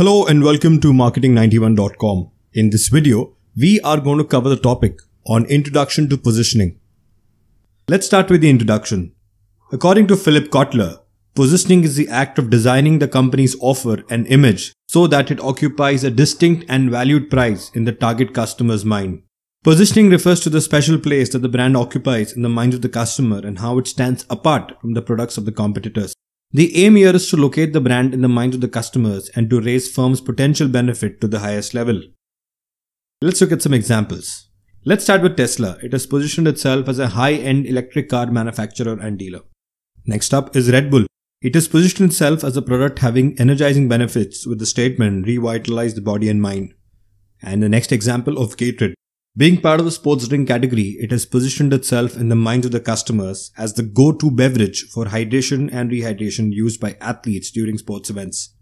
Hello and welcome to marketing91.com. In this video, we are going to cover the topic on introduction to positioning. Let's start with the introduction. According to Philip Kotler, positioning is the act of designing the company's offer and image so that it occupies a distinct and valued price in the target customer's mind. Positioning refers to the special place that the brand occupies in the minds of the customer and how it stands apart from the products of the competitors. The aim here is to locate the brand in the minds of the customers and to raise firm's potential benefit to the highest level. Let's look at some examples. Let's start with Tesla. It has positioned itself as a high-end electric car manufacturer and dealer. Next up is Red Bull. It has positioned itself as a product having energizing benefits with the statement revitalize the body and mind. And the next example of Gatorade. Being part of the sports drink category, it has positioned itself in the minds of the customers as the go to beverage for hydration and rehydration used by athletes during sports events.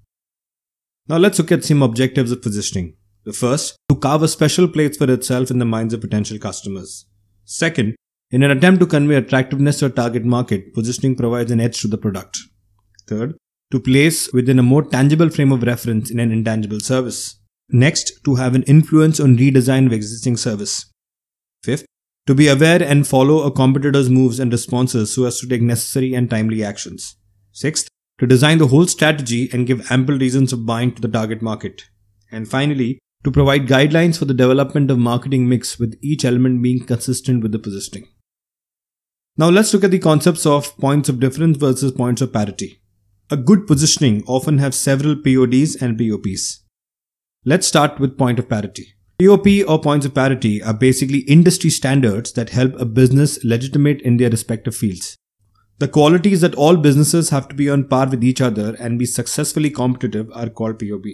Now, let's look at some objectives of positioning. The first, to carve a special place for itself in the minds of potential customers. Second, in an attempt to convey attractiveness to a target market, positioning provides an edge to the product. Third, to place within a more tangible frame of reference in an intangible service. Next, to have an influence on redesign of existing service. Fifth, to be aware and follow a competitor's moves and responses so as to take necessary and timely actions. Sixth, to design the whole strategy and give ample reasons of buying to the target market. And finally, to provide guidelines for the development of marketing mix with each element being consistent with the positioning. Now let's look at the concepts of points of difference versus points of parity. A good positioning often have several PODs and POPs. Let's start with point of parity. POP or points of parity are basically industry standards that help a business legitimate in their respective fields. The qualities that all businesses have to be on par with each other and be successfully competitive are called POP.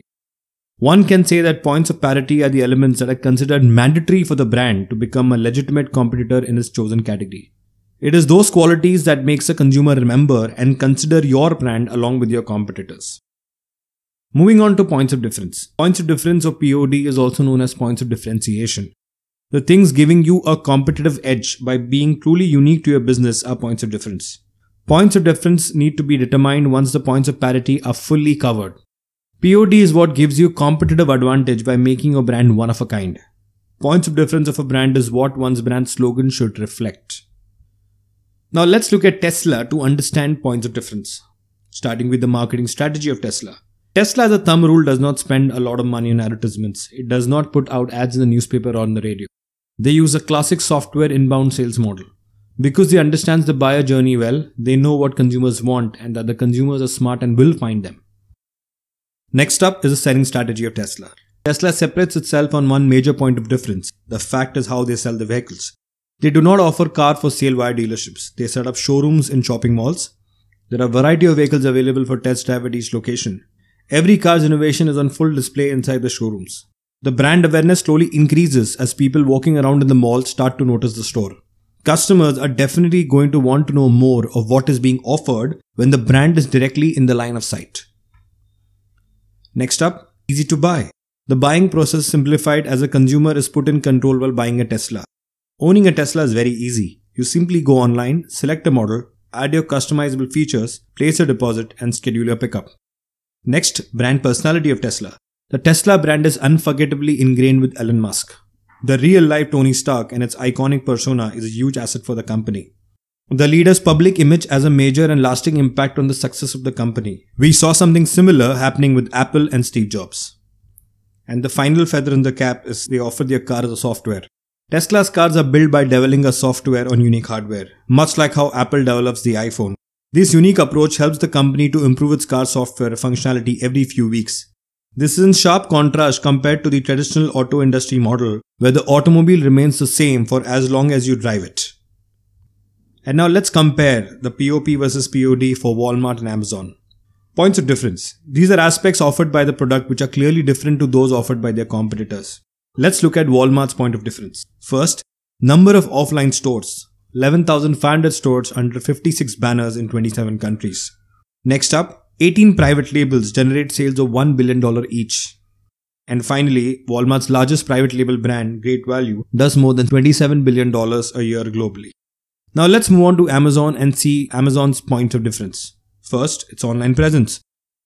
One can say that points of parity are the elements that are considered mandatory for the brand to become a legitimate competitor in its chosen category. It is those qualities that makes a consumer remember and consider your brand along with your competitors. Moving on to points of difference. Points of difference or POD is also known as points of differentiation. The things giving you a competitive edge by being truly unique to your business are points of difference. Points of difference need to be determined once the points of parity are fully covered. POD is what gives you competitive advantage by making your brand one of a kind. Points of difference of a brand is what one's brand slogan should reflect. Now let's look at Tesla to understand points of difference, starting with the marketing strategy of Tesla. Tesla as a thumb rule does not spend a lot of money on advertisements. It does not put out ads in the newspaper or on the radio. They use a classic software inbound sales model. Because they understand the buyer journey well, they know what consumers want and that the consumers are smart and will find them. Next up is the selling strategy of Tesla. Tesla separates itself on one major point of difference. The fact is how they sell the vehicles. They do not offer car for sale via dealerships. They set up showrooms in shopping malls. There are a variety of vehicles available for test drive at each location. Every car's innovation is on full display inside the showrooms. The brand awareness slowly increases as people walking around in the mall start to notice the store. Customers are definitely going to want to know more of what is being offered when the brand is directly in the line of sight. Next up, easy to buy. The buying process simplified as a consumer is put in control while buying a Tesla. Owning a Tesla is very easy. You simply go online, select a model, add your customizable features, place a deposit, and schedule your pickup. Next, brand personality of Tesla. The Tesla brand is unforgettably ingrained with Elon Musk. The real life Tony Stark and its iconic persona is a huge asset for the company. The leader's public image has a major and lasting impact on the success of the company. We saw something similar happening with Apple and Steve Jobs. And the final feather in the cap is they offer their car as a software. Tesla's cars are built by developing a software on unique hardware, much like how Apple develops the iPhone. This unique approach helps the company to improve its car software functionality every few weeks. This is in sharp contrast compared to the traditional auto industry model, where the automobile remains the same for as long as you drive it. And now let's compare the POP versus POD for Walmart and Amazon. Points of difference. These are aspects offered by the product which are clearly different to those offered by their competitors. Let's look at Walmart's point of difference. First, number of offline stores. 11,500 stores under 56 banners in 27 countries. Next up, 18 private labels generate sales of $1 billion each. And finally, Walmart's largest private label brand, Great Value, does more than $27 billion a year globally. Now let's move on to Amazon and see Amazon's point of difference. First, its online presence.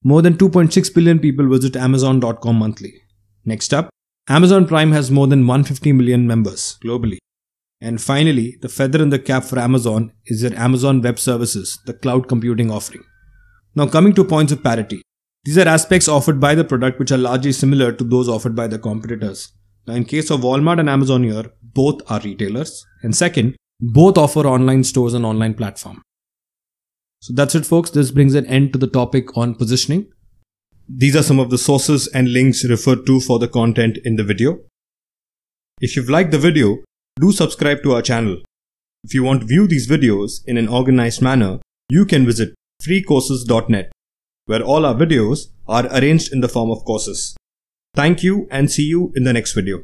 More than 2.6 billion people visit Amazon.com monthly. Next up, Amazon Prime has more than 150 million members globally. And finally, the feather in the cap for Amazon is their Amazon Web Services, the cloud computing offering. Now, coming to points of parity, these are aspects offered by the product which are largely similar to those offered by the competitors. Now, in case of Walmart and Amazon here, both are retailers. And second, both offer online stores and online platform. So that's it, folks. This brings an end to the topic on positioning. These are some of the sources and links referred to for the content in the video. If you've liked the video, do subscribe to our channel. If you want to view these videos in an organized manner, you can visit freecourses.net, where all our videos are arranged in the form of courses. Thank you and see you in the next video.